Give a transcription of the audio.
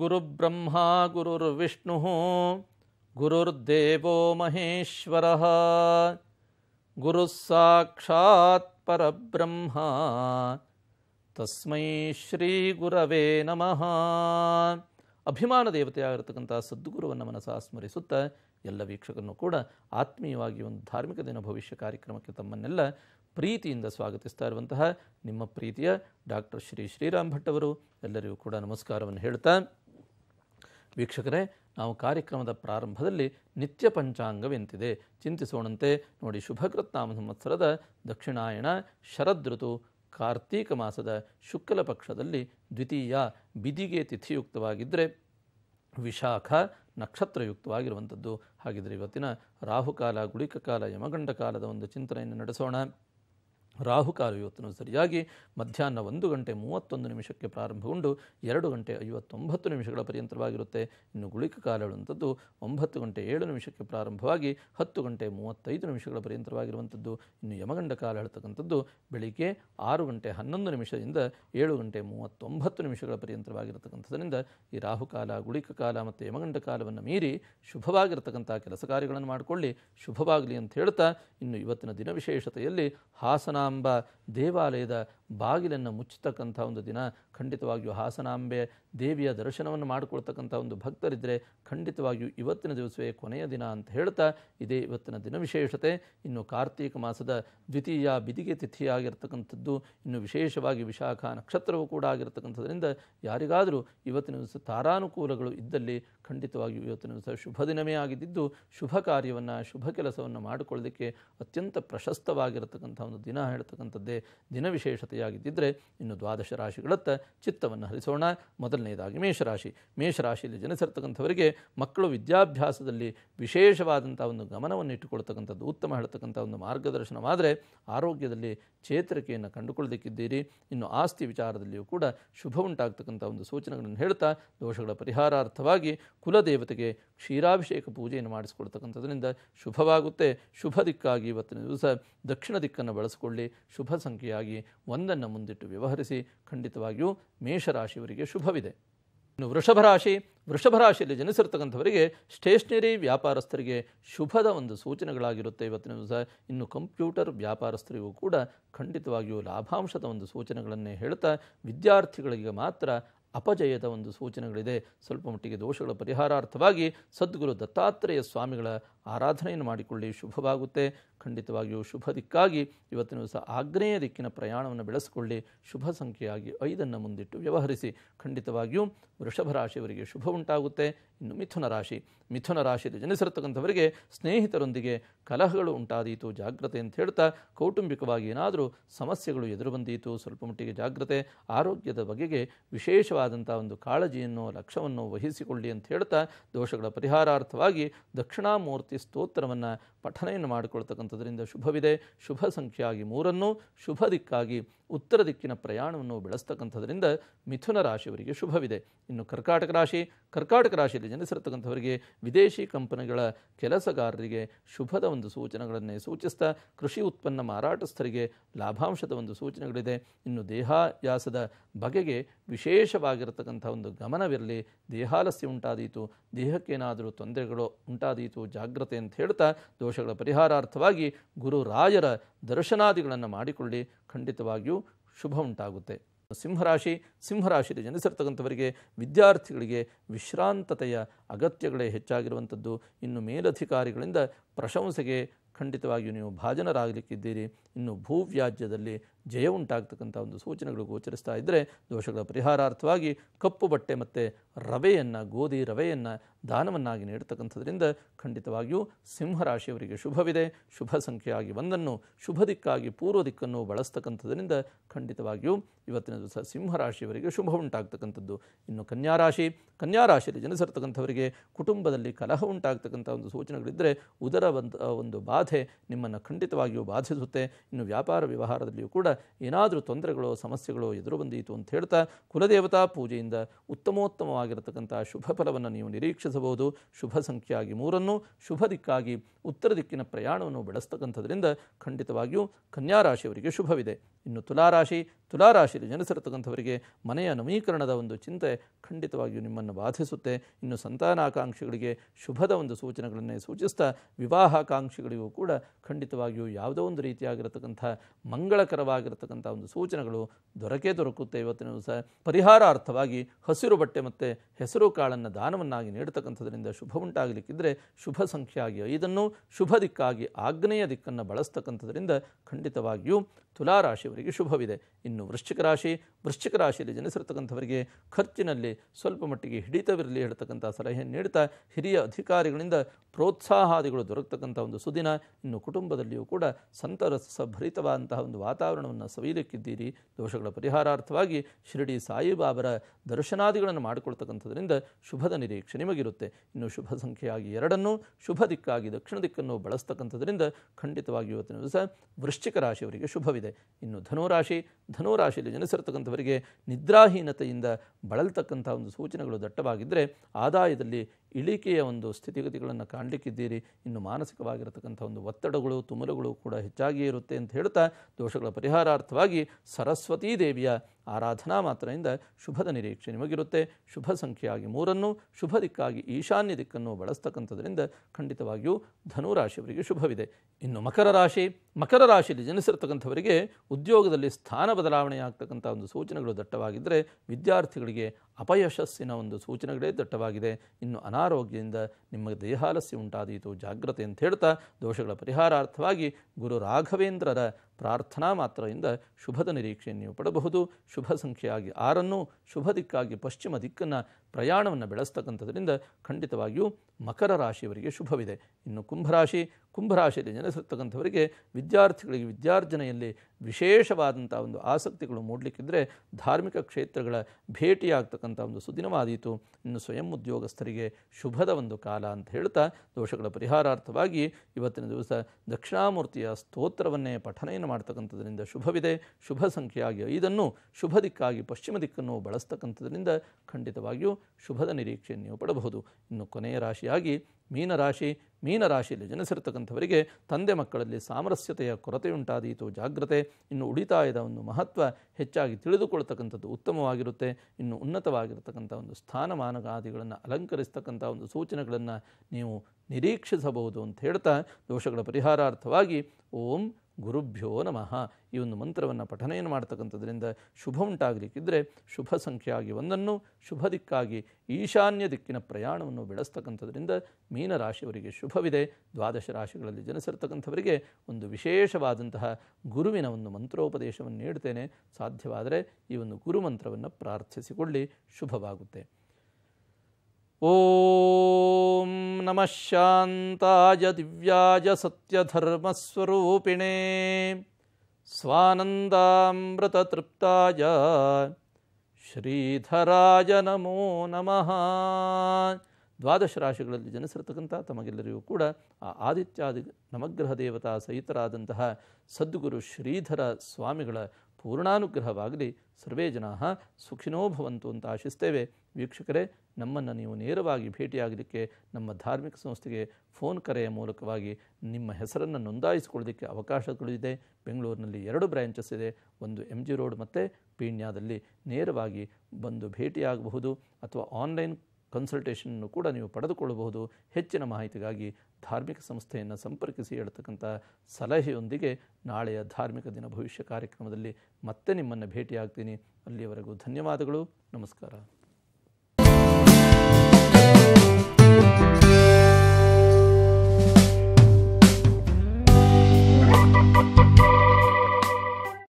ಗುರುರ್ ವಿಷ್ಣು ಗುರುರ್ದೇವೋ ಮಹೇಶ್ವರ ಗುರು ಸಾಕ್ಷಾತ್ ಪರಬ್ರಹ್ಮ ತಸ್ಮೈ ಶ್ರೀ ಗುರವೇ ನಮಃ ಅಭಿಮಾನ ದೇವತೆಯಾಗಿರ್ತಕ್ಕಂಥ ಸದ್ಗುರುವನ್ನು ಮನಸ ಸ್ಮರಿಸುತ್ತಾ ಎಲ್ಲ ವೀಕ್ಷಕರನ್ನು ಕೂಡ ಆತ್ಮೀಯವಾಗಿ ಒಂದು ಧಾರ್ಮಿಕ ದಿನ ಭವಿಷ್ಯ ಕಾರ್ಯಕ್ರಮಕ್ಕೆ ತಮ್ಮನ್ನೆಲ್ಲ ಪ್ರೀತಿಯಿಂದ ಸ್ವಾಗತಿಸ್ತಾ ಇರುವಂತಹ ನಿಮ್ಮ ಪ್ರೀತಿಯ ಡಾಕ್ಟರ್ ಶ್ರೀ ಶ್ರೀರಾಮ್ ಭಟ್ ಅವರು ಎಲ್ಲರಿಗೂ ಕೂಡ ನಮಸ್ಕಾರವನ್ನು ಹೇಳ್ತಾ ವೀಕ್ಷಕರೇ ನಾವು ಕಾರ್ಯಕ್ರಮದ ಪ್ರಾರಂಭದಲ್ಲಿ ನಿತ್ಯ ಪಂಚಾಂಗವೆಂತಿದೆ ಚಿಂತಿಸೋಣಂತೆ ನೋಡಿ ಶುಭಕೃತ್ನಾಮ ಸಂವತ್ಸರದ ದಕ್ಷಿಣಾಯಣ ಶರದೃತು ಕಾರ್ತೀಕ ಮಾಸದ ಶುಕ್ಲ ಪಕ್ಷದಲ್ಲಿ ದ್ವಿತೀಯ ಬಿದಿಗೆ ತಿಥಿಯುಕ್ತವಾಗಿದ್ದರೆ ವಿಶಾಖ ನಕ್ಷತ್ರಯುಕ್ತವಾಗಿರುವಂಥದ್ದು ಹಾಗಿದ್ರೆ ಇವತ್ತಿನ ರಾಹುಕಾಲ ಗುಳಿಕ ಕಾಲ ಯಮಗಂಡ ಕಾಲದ ಒಂದು ಚಿಂತನೆಯನ್ನು ನಡೆಸೋಣ ರಾಹುಕಾಲ ಇವತ್ತನ್ನು ಸರಿಯಾಗಿ ಮಧ್ಯಾಹ್ನ ಒಂದು ಗಂಟೆ ಮೂವತ್ತೊಂದು ನಿಮಿಷಕ್ಕೆ ಪ್ರಾರಂಭಗೊಂಡು ಎರಡು ಗಂಟೆ ಐವತ್ತೊಂಬತ್ತು ನಿಮಿಷಗಳ ಪರ್ಯಂತವಾಗಿರುತ್ತೆ ಇನ್ನು ಗುಳಿಕ ಕಾಲ ಹೇಳುವಂಥದ್ದು ಒಂಬತ್ತು ಗಂಟೆ ಏಳು ನಿಮಿಷಕ್ಕೆ ಪ್ರಾರಂಭವಾಗಿ ಹತ್ತು ಗಂಟೆ ಮೂವತ್ತೈದು ನಿಮಿಷಗಳ ಪರ್ಯಂತವಾಗಿರುವಂಥದ್ದು ಇನ್ನು ಯಮಗಂಡ ಕಾಲ ಹೇಳ್ತಕ್ಕಂಥದ್ದು ಬೆಳಿಗ್ಗೆ ಆರು ಗಂಟೆ ಹನ್ನೊಂದು ನಿಮಿಷದಿಂದ ಏಳು ಗಂಟೆ ಮೂವತ್ತೊಂಬತ್ತು ನಿಮಿಷಗಳ ಪರ್ಯಂತವಾಗಿರತಕ್ಕಂಥದ್ದರಿಂದ ಈ ರಾಹುಕಾಲ ಗುಳಿಕ ಕಾಲ ಮತ್ತು ಯಮಗಂಡ ಕಾಲವನ್ನು ಮೀರಿ ಶುಭವಾಗಿರತಕ್ಕಂಥ ಕೆಲಸ ಕಾರ್ಯಗಳನ್ನು ಮಾಡಿಕೊಳ್ಳಿ ಶುಭವಾಗಲಿ ಅಂತ ಹೇಳ್ತಾ ಇನ್ನು ಇವತ್ತಿನ ದಿನ ವಿಶೇಷತೆಯಲ್ಲಿ ಹಾಸನ ಎಂಬ ದೇವಾಲಯದ ಬಾಗಿಲನ್ನು ಮುಚ್ಚತಕ್ಕಂಥ ಒಂದು ದಿನ ಖಂಡಿತವಾಗಿಯೂ ಹಾಸನಾಂಬೆ ದೇವಿಯ ದರ್ಶನವನ್ನು ಮಾಡಿಕೊಳ್ತಕ್ಕಂಥ ಒಂದು ಭಕ್ತರಿದ್ದರೆ ಖಂಡಿತವಾಗಿಯೂ ಇವತ್ತಿನ ದಿವಸವೇ ಕೊನೆಯ ದಿನ ಅಂತ ಹೇಳ್ತಾ ಇದೇ ಇವತ್ತಿನ ದಿನ ವಿಶೇಷತೆ ಇನ್ನು ಕಾರ್ತೀಕ ಮಾಸದ ದ್ವಿತೀಯ ಬಿದಿಗೆ ತಿಥಿಯಾಗಿರ್ತಕ್ಕಂಥದ್ದು ಇನ್ನು ವಿಶೇಷವಾಗಿ ವಿಶಾಖ ನಕ್ಷತ್ರವೂ ಕೂಡ ಆಗಿರತಕ್ಕಂಥದ್ರಿಂದ ಯಾರಿಗಾದರೂ ಇವತ್ತಿನ ದಿವಸ ತಾರಾನುಕೂಲಗಳು ಇದ್ದಲ್ಲಿ ಖಂಡಿತವಾಗಿಯೂ ಇವತ್ತಿನ ದಿವಸ ಶುಭ ದಿನವೇ ಆಗಿದ್ದು ಶುಭ ಕಾರ್ಯವನ್ನು ಶುಭ ಕೆಲಸವನ್ನು ಮಾಡಿಕೊಳ್ಳಲಿಕ್ಕೆ ಅತ್ಯಂತ ಪ್ರಶಸ್ತವಾಗಿರತಕ್ಕಂಥ ಒಂದು ದಿನ ಹೇಳ್ತಕ್ಕಂಥದ್ದೇ ದಿನ ರಾಶಿಯಾಗಿದ್ದಿದ್ದರೆ ಇನ್ನು ದ್ವಾದಶ ರಾಶಿಗಳತ್ತ ಚಿತ್ತವನ್ನು ಹರಿಸೋಣ ಮೊದಲನೆಯದಾಗಿ ಮೇಷರಾಶಿ ಮೇಷರಾಶಿಯಲ್ಲಿ ಜನಿಸಿರ್ತಕ್ಕಂಥವರಿಗೆ ಮಕ್ಕಳು ವಿದ್ಯಾಭ್ಯಾಸದಲ್ಲಿ ವಿಶೇಷವಾದಂಥ ಒಂದು ಗಮನವನ್ನು ಇಟ್ಟುಕೊಳ್ತಕ್ಕಂಥದ್ದು ಉತ್ತಮ ಹೇಳ್ತಕ್ಕಂಥ ಒಂದು ಮಾರ್ಗದರ್ಶನವಾದರೆ ಆರೋಗ್ಯದಲ್ಲಿ ಚೇತರಿಕೆಯನ್ನು ಕಂಡುಕೊಳ್ಳಲಿಕ್ಕಿದ್ದೀರಿ ಇನ್ನು ಆಸ್ತಿ ವಿಚಾರದಲ್ಲಿಯೂ ಕೂಡ ಶುಭ ಉಂಟಾಗ್ತಕ್ಕಂಥ ಒಂದು ಸೂಚನೆಗಳನ್ನು ಹೇಳ್ತಾ ದೋಷಗಳ ಪರಿಹಾರಾರ್ಥವಾಗಿ ಕುಲದೇವತೆಗೆ ಕ್ಷೀರಾಭಿಷೇಕ ಪೂಜೆಯನ್ನು ಮಾಡಿಸಿಕೊಳ್ತಕ್ಕಂಥದ್ರಿಂದ ಶುಭವಾಗುತ್ತೆ ಶುಭ ದಿಕ್ಕಾಗಿ ಇವತ್ತಿನ ದಿವಸ ದಕ್ಷಿಣ ದಿಕ್ಕನ್ನು ಬಳಸಿಕೊಳ್ಳಿ ಶುಭ ಸಂಖ್ಯೆಯಾಗಿ ಒಂದನ್ನು ಮುಂದಿಟ್ಟು ವ್ಯವಹರಿಸಿ ಖಂಡಿತವಾಗಿಯೂ ಮೇಷರಾಶಿಯವರಿಗೆ ಶುಭವಿದೆ ಇನ್ನು ವೃಷಭರಾಶಿ ವೃಷಭರಾಶಿಯಲ್ಲಿ ಜನಿಸಿರ್ತಕ್ಕಂಥವರಿಗೆ ಸ್ಟೇಷ್ನರಿ ವ್ಯಾಪಾರಸ್ಥರಿಗೆ ಶುಭದ ಒಂದು ಸೂಚನೆಗಳಾಗಿರುತ್ತೆ ಇವತ್ತಿನ ದಿವಸ ಇನ್ನು ಕಂಪ್ಯೂಟರ್ ವ್ಯಾಪಾರಸ್ಥರಿಗೂ ಕೂಡ ಖಂಡಿತವಾಗಿಯೂ ಲಾಭಾಂಶದ ಒಂದು ಸೂಚನೆಗಳನ್ನೇ ಹೇಳ್ತಾ ವಿದ್ಯಾರ್ಥಿಗಳಿಗೆ ಮಾತ್ರ ಅಪಜಯದ ಒಂದು ಸೂಚನೆಗಳಿದೆ ಸ್ವಲ್ಪ ಮಟ್ಟಿಗೆ ದೋಷಗಳ ಪರಿಹಾರಾರ್ಥವಾಗಿ ಸದ್ಗುರು ದತ್ತಾತ್ರೇಯ ಸ್ವಾಮಿಗಳ ಆರಾಧನೆಯನ್ನು ಮಾಡಿಕೊಳ್ಳಿ ಶುಭವಾಗುತ್ತೆ ಖಂಡಿತವಾಗಿಯೂ ಶುಭ ದಿಕ್ಕಾಗಿ ಇವತ್ತಿನ ದಿವಸ ಆಗ್ನೇಯ ದಿಕ್ಕಿನ ಪ್ರಯಾಣವನ್ನು ಬೆಳೆಸಿಕೊಳ್ಳಿ ಶುಭ ಸಂಖ್ಯೆಯಾಗಿ ಐದನ್ನು ಮುಂದಿಟ್ಟು ವ್ಯವಹರಿಸಿ ಖಂಡಿತವಾಗಿಯೂ ವೃಷಭ ರಾಶಿಯವರಿಗೆ ಶುಭ ಉಂಟಾಗುತ್ತೆ ಇನ್ನು ಮಿಥುನ ರಾಶಿ ಮಿಥುನ ರಾಶಿಯಲ್ಲಿ ಜನಿಸಿರತಕ್ಕಂಥವರಿಗೆ ಸ್ನೇಹಿತರೊಂದಿಗೆ ಕಲಹಗಳು ಉಂಟಾದೀತು ಜಾಗ್ರತೆ ಅಂತ ಹೇಳ್ತಾ ಕೌಟುಂಬಿಕವಾಗಿ ಏನಾದರೂ ಸಮಸ್ಯೆಗಳು ಎದುರು ಬಂದೀತು ಸ್ವಲ್ಪ ಮಟ್ಟಿಗೆ ಜಾಗ್ರತೆ ಆರೋಗ್ಯದ ಬಗೆಗೆ ವಿಶೇಷವಾದಂಥ ಒಂದು ಕಾಳಜಿಯನ್ನು ಲಕ್ಷ್ಯವನ್ನು ವಹಿಸಿಕೊಳ್ಳಿ ಅಂತ ಹೇಳ್ತಾ ದೋಷಗಳ ಪರಿಹಾರಾರ್ಥವಾಗಿ ದಕ್ಷಿಣಾಮೂರ್ತಿ ಸ್ತೋತ್ರವನ್ನು ಪಠನೆಯನ್ನು ಮಾಡಿಕೊಳ್ತಕ್ಕಂಥ ಅಂಥದ್ರಿಂದ ಶುಭವಿದೆ ಶುಭ ಸಂಖ್ಯೆಯಾಗಿ ಮೂರನ್ನು ಶುಭ ದಿಕ್ಕಾಗಿ ಉತ್ತರ ದಿಕ್ಕಿನ ಪ್ರಯಾಣವನ್ನು ಬೆಳೆಸ್ತಕ್ಕಂಥದ್ರಿಂದ ಮಿಥುನ ರಾಶಿಯವರಿಗೆ ಶುಭವಿದೆ ಇನ್ನು ಕರ್ಕಾಟಕ ರಾಶಿ ಕರ್ಕಾಟಕ ರಾಶಿಯಲ್ಲಿ ಜನಿಸಿರತಕ್ಕಂಥವರಿಗೆ ವಿದೇಶಿ ಕಂಪನಿಗಳ ಕೆಲಸಗಾರರಿಗೆ ಶುಭದ ಒಂದು ಸೂಚನೆಗಳನ್ನೇ ಸೂಚಿಸ್ತಾ ಕೃಷಿ ಉತ್ಪನ್ನ ಮಾರಾಟಸ್ಥರಿಗೆ ಲಾಭಾಂಶದ ಒಂದು ಸೂಚನೆಗಳಿದೆ ಇನ್ನು ದೇಹಾಯಾಸದ ಬಗೆಗೆ ವಿಶೇಷವಾಗಿರತಕ್ಕಂಥ ಒಂದು ಗಮನವಿರಲಿ ದೇಹಾಲಸ್ಯ ಉಂಟಾದೀತು ದೇಹಕ್ಕೇನಾದರೂ ತೊಂದರೆಗಳು ಉಂಟಾದೀತು ಜಾಗ್ರತೆ ಅಂತ ಹೇಳ್ತಾ ದೋಷಗಳ ಪರಿಹಾರಾರ್ಥವಾಗಿ ಗುರುರಾಜರ ದರ್ಶನಾದಿಗಳನ್ನು ಮಾಡಿಕೊಳ್ಳಿ ಖಂಡಿತವಾಗಿಯೂ ಶುಭ ಉಂಟಾಗುತ್ತೆ ಸಿಂಹರಾಶಿ ಸಿಂಹರಾಶಿಯಲ್ಲಿ ಜನಿಸಿರ್ತಕ್ಕಂಥವರಿಗೆ ವಿದ್ಯಾರ್ಥಿಗಳಿಗೆ ವಿಶ್ರಾಂತತೆಯ ಅಗತ್ಯಗಳೇ ಹೆಚ್ಚಾಗಿರುವಂಥದ್ದು ಇನ್ನು ಮೇಲಧಿಕಾರಿಗಳಿಂದ ಪ್ರಶಂಸೆಗೆ ಖಂಡಿತವಾಗಿಯೂ ನೀವು ಭಾಜನರಾಗಲಿಕ್ಕಿದ್ದೀರಿ ಇನ್ನು ಭೂವ್ಯಾಜ್ಯದಲ್ಲಿ ಜಯ ಉಂಟಾಗ್ತಕ್ಕಂಥ ಒಂದು ಸೂಚನೆಗಳು ಗೋಚರಿಸ್ತಾ ಇದ್ದರೆ ದೋಷಗಳ ಪರಿಹಾರಾರ್ಥವಾಗಿ ಕಪ್ಪು ಬಟ್ಟೆ ಮತ್ತು ರವೆಯನ್ನು ಗೋಧಿ ರವೆಯನ್ನು ದಾನವನ್ನಾಗಿ ನೀಡತಕ್ಕಂಥದ್ರಿಂದ ಖಂಡಿತವಾಗಿಯೂ ಸಿಂಹರಾಶಿಯವರಿಗೆ ಶುಭವಿದೆ ಶುಭ ಸಂಖ್ಯೆಯಾಗಿ ಒಂದನ್ನು ಶುಭ ದಿಕ್ಕಾಗಿ ಪೂರ್ವ ದಿಕ್ಕನ್ನು ಬಳಸ್ತಕ್ಕಂಥದ್ರಿಂದ ಖಂಡಿತವಾಗಿಯೂ ಇವತ್ತಿನ ದಿವಸ ಸಿಂಹರಾಶಿಯವರಿಗೆ ಶುಭ ಉಂಟಾಗ್ತಕ್ಕಂಥದ್ದು ಇನ್ನು ಕನ್ಯಾರಾಶಿ ಕನ್ಯಾರಾಶಿಯಲ್ಲಿ ಜನಿಸಿರ್ತಕ್ಕಂಥವರಿಗೆ ಕುಟುಂಬದಲ್ಲಿ ಕಲಹ ಉಂಟಾಗ್ತಕ್ಕಂಥ ಒಂದು ಸೂಚನೆಗಳಿದ್ದರೆ ಉದರ ಒಂದು ಒಂದು ಬಾಧೆ ನಿಮ್ಮನ್ನು ಖಂಡಿತವಾಗಿಯೂ ಬಾಧಿಸುತ್ತೆ ಇನ್ನು ವ್ಯಾಪಾರ ವ್ಯವಹಾರದಲ್ಲಿಯೂ ಕೂಡ ಏನಾದರೂ ತೊಂದರೆಗಳು ಸಮಸ್ಯೆಗಳು ಎದುರು ಬಂದಿತು ಅಂತ ಹೇಳ್ತಾ ಕುಲದೇವತಾ ಪೂಜೆಯಿಂದ ಉತ್ತಮೋತ್ತಮವಾಗಿರತಕ್ಕಂಥ ಶುಭ ಫಲವನ್ನು ನೀವು ನಿರೀಕ್ಷಿಸಬಹುದು ಶುಭ ಸಂಖ್ಯೆಯಾಗಿ ಮೂರನ್ನು ಶುಭ ದಿಕ್ಕಾಗಿ ಉತ್ತರ ದಿಕ್ಕಿನ ಪ್ರಯಾಣವನ್ನು ಬೆಳೆಸ್ತಕ್ಕಂಥದ್ರಿಂದ ಖಂಡಿತವಾಗಿಯೂ ಕನ್ಯಾರಾಶಿಯವರಿಗೆ ಶುಭವಿದೆ ಇನ್ನು ತುಲಾರಾಶಿ ತುಲಾರಾಶಿಯಲ್ಲಿ ಜನಿಸಿರತಕ್ಕಂಥವರಿಗೆ ಮನೆಯ ನವೀಕರಣದ ಒಂದು ಚಿಂತೆ ಖಂಡಿತವಾಗಿಯೂ ನಿಮ್ಮನ್ನು ಬಾಧಿಸುತ್ತೆ ಇನ್ನು ಸಂತಾನಾಕಾಂಕ್ಷಿಗಳಿಗೆ ಶುಭದ ಒಂದು ಸೂಚನೆಗಳನ್ನೇ ಸೂಚಿಸ್ತಾ ವಿವಾಹಾಕಾಂಕ್ಷಿಗಳಿಗೂ ಕೂಡ ಖಂಡಿತವಾಗಿಯೂ ಯಾವುದೋ ಒಂದು ರೀತಿಯಾಗಿರತಕ್ಕಂಥ ಮಂಗಳಕರವಾಗಿರತಕ್ಕಂಥ ಒಂದು ಸೂಚನೆಗಳು ದೊರಕೇ ದೊರಕುತ್ತೆ ಇವತ್ತಿನ ದಿವಸ ಪರಿಹಾರಾರ್ಥವಾಗಿ ಹಸಿರು ಬಟ್ಟೆ ಮತ್ತು ಹೆಸರು ಕಾಳನ್ನು ದಾನವನ್ನಾಗಿ ನೀಡತಕ್ಕಂಥದ್ರಿಂದ ಶುಭ ಉಂಟಾಗಲಿಕ್ಕಿದ್ರೆ ಶುಭ ಸಂಖ್ಯೆಯಾಗಿ ಐದನ್ನು ಶುಭ ದಿಕ್ಕಾಗಿ ಆಗ್ನೇಯ ದಿಕ್ಕನ್ನು ಬಳಸ್ತಕ್ಕಂಥದ್ರಿಂದ ಖಂಡಿತವಾಗಿಯೂ ತುಲಾರಾಶಿಯವರಿಗೆ ಶುಭವಿದೆ ಇನ್ನು ವೃಶ್ಚಿಕ ರಾಶಿ ವೃಶ್ಚಿಕ ರಾಶಿಯಲ್ಲಿ ಜನಿಸಿರ್ತಕ್ಕಂಥವರಿಗೆ ಖರ್ಚಿನಲ್ಲಿ ಸ್ವಲ್ಪ ಮಟ್ಟಿಗೆ ಹಿಡಿತವಿರಲಿ ಹೇಳ್ತಕ್ಕಂಥ ಸಲಹೆಯನ್ನು ನೀಡ್ತಾ ಹಿರಿಯ ಅಧಿಕಾರಿಗಳಿಂದ ಪ್ರೋತ್ಸಾಹಾದಿಗಳು ದೊರಕತಕ್ಕಂಥ ಒಂದು ಸುದಿನ ಇನ್ನು ಕುಟುಂಬದಲ್ಲಿಯೂ ಕೂಡ ಸಂತರಸ ಒಂದು ವಾತಾವರಣವನ್ನು ಸವಿಯಲಿಕ್ಕಿದ್ದೀರಿ ದೋಷಗಳ ಪರಿಹಾರಾರ್ಥವಾಗಿ ಶಿರಡಿ ಸಾಯಿಬಾಬರ ದರ್ಶನಾದಿಗಳನ್ನು ಮಾಡಿಕೊಳ್ತಕ್ಕಂಥದ್ರಿಂದ ಶುಭದ ನಿರೀಕ್ಷೆ ನಿಮಗಿರುತ್ತೆ ಇನ್ನು ಶುಭ ಸಂಖ್ಯೆಯಾಗಿ ಎರಡನ್ನೂ ಶುಭ ದಿಕ್ಕಾಗಿ ದಕ್ಷಿಣ ದಿಕ್ಕನ್ನು ಬಳಸ್ತಕ್ಕಂಥದ್ರಿಂದ ಖಂಡಿತವಾಗಿ ಇವತ್ತಿನ ದಿವಸ ವೃಶ್ಚಿಕ ರಾಶಿಯವರಿಗೆ ಶುಭವಿದೆ ಇನ್ನು ಧನುರಾಶಿ ಧನುರಾಶಿಯಲ್ಲಿ ಜನಿಸಿರ್ತಕ್ಕಂಥವರಿಗೆ ನಿದ್ರಾಹೀನತೆಯಿಂದ ಬಳಲ್ತಕ್ಕಂಥ ಒಂದು ಸೂಚನೆಗಳು ದಟ್ಟವಾಗಿದ್ದರೆ ಆದಾಯದಲ್ಲಿ ಇಳಿಕೆಯ ಒಂದು ಸ್ಥಿತಿಗತಿಗಳನ್ನು ಕಾಣಲಿಕ್ಕಿದ್ದೀರಿ ಇನ್ನು ಮಾನಸಿಕವಾಗಿರತಕ್ಕಂಥ ಒಂದು ಒತ್ತಡಗಳು ತುಮಲುಗಳು ಕೂಡ ಹೆಚ್ಚಾಗಿಯೇ ಇರುತ್ತೆ ಅಂತ ಹೇಳ್ತಾ ದೋಷಗಳ ಪರಿಹಾರಾರ್ಥವಾಗಿ ಸರಸ್ವತೀ ದೇವಿಯ ಆರಾಧನಾ ಮಾತ್ರದಿಂದ ಶುಭದ ನಿರೀಕ್ಷೆ ನಿಮಗಿರುತ್ತೆ ಶುಭ ಸಂಖ್ಯೆಯಾಗಿ ಮೂರನ್ನು ಶುಭ ದಿಕ್ಕಾಗಿ ಈಶಾನ್ಯ ದಿಕ್ಕನ್ನು ಬಳಸ್ತಕ್ಕಂಥದ್ರಿಂದ ಖಂಡಿತವಾಗಿಯೂ ಧನುರಾಶಿಯವರಿಗೆ ಶುಭವಿದೆ ಇನ್ನು ಮಕರ ರಾಶಿ ಮಕರ ರಾಶಿಯಲ್ಲಿ ಜನಿಸಿರತಕ್ಕಂಥವರಿಗೆ ಉದ್ಯೋಗದಲ್ಲಿ ಸ್ಥಾನ ಬದಲಾವಣೆಯಾಗ್ತಕ್ಕಂಥ ಒಂದು ಸೂಚನೆಗಳು ದಟ್ಟವಾಗಿದ್ದರೆ ವಿದ್ಯಾರ್ಥಿಗಳು ಅಪಯಶಸ್ಸಿನ ಒಂದು ಸೂಚನೆಗಳೇ ದಟ್ಟವಾಗಿದೆ ಇನ್ನು ಅನಾರೋಗ್ಯದಿಂದ ನಿಮ್ಮ ದೇಹಾಲಸ್ಯ ಉಂಟಾದೀತು ಜಾಗ್ರತೆ ಅಂತ ಹೇಳ್ತಾ ದೋಷಗಳ ಪರಿಹಾರಾರ್ಥವಾಗಿ ಗುರು ರಾಘವೇಂದ್ರರ ಪ್ರಾರ್ಥನಾ ಮಾತ್ರದಿಂದ ಶುಭದ ನಿರೀಕ್ಷೆಯನ್ನು ನೀವು ಪಡಬಹುದು ಶುಭ ಸಂಖ್ಯೆಯಾಗಿ ಆರನ್ನು ಶುಭ ದಿಕ್ಕಾಗಿ ಪಶ್ಚಿಮ ದಿಕ್ಕನ್ನು ಪ್ರಯಾಣವನ್ನು ಬೆಳೆಸ್ತಕ್ಕಂಥದ್ರಿಂದ ಖಂಡಿತವಾಗಿಯೂ ಮಕರ ರಾಶಿಯವರಿಗೆ ಶುಭವಿದೆ ಇನ್ನು ಕುಂಭರಾಶಿ ಕುಂಭರಾಶಿಯಲ್ಲಿ ಜನಿಸಿರ್ತಕ್ಕಂಥವರಿಗೆ ವಿದ್ಯಾರ್ಥಿಗಳಿಗೆ ವಿದ್ಯಾರ್ಜನೆಯಲ್ಲಿ ವಿಶೇಷವಾದಂಥ ಒಂದು ಆಸಕ್ತಿಗಳು ಮೂಡಲಿಕ್ಕಿದ್ದರೆ ಧಾರ್ಮಿಕ ಕ್ಷೇತ್ರಗಳ ಭೇಟಿಯಾಗ್ತಕ್ಕಂಥ ಒಂದು ಸುದಿನವಾದೀತು ಇನ್ನು ಸ್ವಯಂ ಉದ್ಯೋಗಸ್ಥರಿಗೆ ಶುಭದ ಒಂದು ಕಾಲ ಅಂತ ಹೇಳ್ತಾ ದೋಷಗಳ ಪರಿಹಾರಾರ್ಥವಾಗಿ ಇವತ್ತಿನ ದಿವಸ ದಕ್ಷಿಣಾಮೂರ್ತಿಯ ಸ್ತೋತ್ರವನ್ನೇ ಪಠನೆಯನ್ನು ಮಾಡ್ತಕ್ಕಂಥದ್ರಿಂದ ಶುಭವಿದೆ ಶುಭ ಸಂಖ್ಯೆಯಾಗಿ ಐದನ್ನು ಶುಭ ದಿಕ್ಕಾಗಿ ಪಶ್ಚಿಮ ದಿಕ್ಕನ್ನು ಬಳಸ್ತಕ್ಕಂಥದ್ರಿಂದ ಖಂಡಿತವಾಗಿಯೂ ಶುಭದ ನಿರೀಕ್ಷೆಯನ್ನು ನೀವು ಪಡಬಹುದು ಇನ್ನು ಕೊನೆಯ ರಾಶಿಯಾಗಿ ಮೀನರಾಶಿ ಮೀನರಾಶಿಯಲ್ಲಿ ಜನಿಸಿರತಕ್ಕಂಥವರಿಗೆ ತಂದೆ ಮಕ್ಕಳಲ್ಲಿ ಸಾಮರಸ್ಯತೆಯ ಕೊರತೆಯುಂಟಾದೀತು ಜಾಗ್ರತೆ ಇನ್ನು ಉಳಿತಾಯದ ಒಂದು ಮಹತ್ವ ಹೆಚ್ಚಾಗಿ ತಿಳಿದುಕೊಳ್ತಕ್ಕಂಥದ್ದು ಉತ್ತಮವಾಗಿರುತ್ತೆ ಇನ್ನು ಉನ್ನತವಾಗಿರತಕ್ಕಂಥ ಒಂದು ಸ್ಥಾನಮಾನಗಾದಿಗಳನ್ನು ಅಲಂಕರಿಸ್ತಕ್ಕಂಥ ಒಂದು ಸೂಚನೆಗಳನ್ನು ನೀವು ನಿರೀಕ್ಷಿಸಬಹುದು ಅಂತ ಹೇಳ್ತಾ ದೋಷಗಳ ಪರಿಹಾರಾರ್ಥವಾಗಿ ಓಂ ಗುರುಭ್ಯೋ ನಮಃ ಈ ಒಂದು ಮಂತ್ರವನ್ನು ಪಠನೆಯನ್ನು ಮಾಡ್ತಕ್ಕಂಥದ್ರಿಂದ ಶುಭ ಉಂಟಾಗಲಿಕ್ಕಿದ್ರೆ ಶುಭ ಸಂಖ್ಯೆಯಾಗಿ ಒಂದನ್ನು ಶುಭ ದಿಕ್ಕಾಗಿ ಈಶಾನ್ಯ ದಿಕ್ಕಿನ ಪ್ರಯಾಣವನ್ನು ಬೆಳೆಸ್ತಕ್ಕಂಥದ್ರಿಂದ ಮೀನರಾಶಿಯವರಿಗೆ ಶುಭವಿದೆ ದ್ವಾದಶ ರಾಶಿಗಳಲ್ಲಿ ಜನಿಸಿರ್ತಕ್ಕಂಥವರಿಗೆ ಒಂದು ವಿಶೇಷವಾದಂತಹ ಗುರುವಿನ ಒಂದು ಮಂತ್ರೋಪದೇಶವನ್ನು ನೀಡ್ತೇನೆ ಸಾಧ್ಯವಾದರೆ ಈ ಒಂದು ಗುರುಮಂತ್ರವನ್ನು ಪ್ರಾರ್ಥಿಸಿಕೊಳ್ಳಿ ಶುಭವಾಗುತ್ತೆ ಓ ನಮಃ ಶಾಂತಾಯ ದಿವ್ಯಾಯ ಸತ್ಯಧರ್ಮಸ್ವರೂಪಿಣೇ ತೃಪ್ತಾಯ ಶ್ರೀಧರಾಯ ನಮೋ ನಮಃ ದ್ವಾದಶ ರಾಶಿಗಳಲ್ಲಿ ಜನಿಸಿರತಕ್ಕಂಥ ತಮಗೆಲ್ಲರಿಗೂ ಕೂಡ ಆ ಆದಿತ್ಯಾದಿ ನಮಗ್ರಹ ದೇವತಾ ಸಹಿತರಾದಂತಹ ಸದ್ಗುರು ಶ್ರೀಧರ ಸ್ವಾಮಿಗಳ ಪೂರ್ಣಾನುಗ್ರಹವಾಗಲಿ ಸರ್ವೇ ಜನಾ ಸುಖಿನೋ ಭವಂತು ಅಂತ ಆಶಿಸ್ತೇವೆ ವೀಕ್ಷಕರೇ ನಮ್ಮನ್ನು ನೀವು ನೇರವಾಗಿ ಭೇಟಿಯಾಗಲಿಕ್ಕೆ ನಮ್ಮ ಧಾರ್ಮಿಕ ಸಂಸ್ಥೆಗೆ ಫೋನ್ ಕರೆಯ ಮೂಲಕವಾಗಿ ನಿಮ್ಮ ಹೆಸರನ್ನು ನೋಂದಾಯಿಸಿಕೊಳ್ಳೋದಕ್ಕೆ ಅವಕಾಶಗಳಿದೆ ಬೆಂಗಳೂರಿನಲ್ಲಿ ಎರಡು ಬ್ರ್ಯಾಂಚಸ್ ಇದೆ ಒಂದು ಎಮ್ ಜಿ ರೋಡ್ ಮತ್ತು ಪೀಣ್ಯದಲ್ಲಿ ನೇರವಾಗಿ ಬಂದು ಭೇಟಿಯಾಗಬಹುದು ಅಥವಾ ಆನ್ಲೈನ್ ಕನ್ಸಲ್ಟೇಷನ್ನು ಕೂಡ ನೀವು ಪಡೆದುಕೊಳ್ಳಬಹುದು ಹೆಚ್ಚಿನ ಮಾಹಿತಿಗಾಗಿ ಧಾರ್ಮಿಕ ಸಂಸ್ಥೆಯನ್ನು ಸಂಪರ್ಕಿಸಿ ಹೇಳ್ತಕ್ಕಂಥ ಸಲಹೆಯೊಂದಿಗೆ ನಾಳೆಯ ಧಾರ್ಮಿಕ ದಿನ ಭವಿಷ್ಯ ಕಾರ್ಯಕ್ರಮದಲ್ಲಿ ಮತ್ತೆ ನಿಮ್ಮನ್ನು ಭೇಟಿಯಾಗ್ತೀನಿ ಅಲ್ಲಿಯವರೆಗೂ ಧನ್ಯವಾದಗಳು ನಮಸ್ಕಾರ Música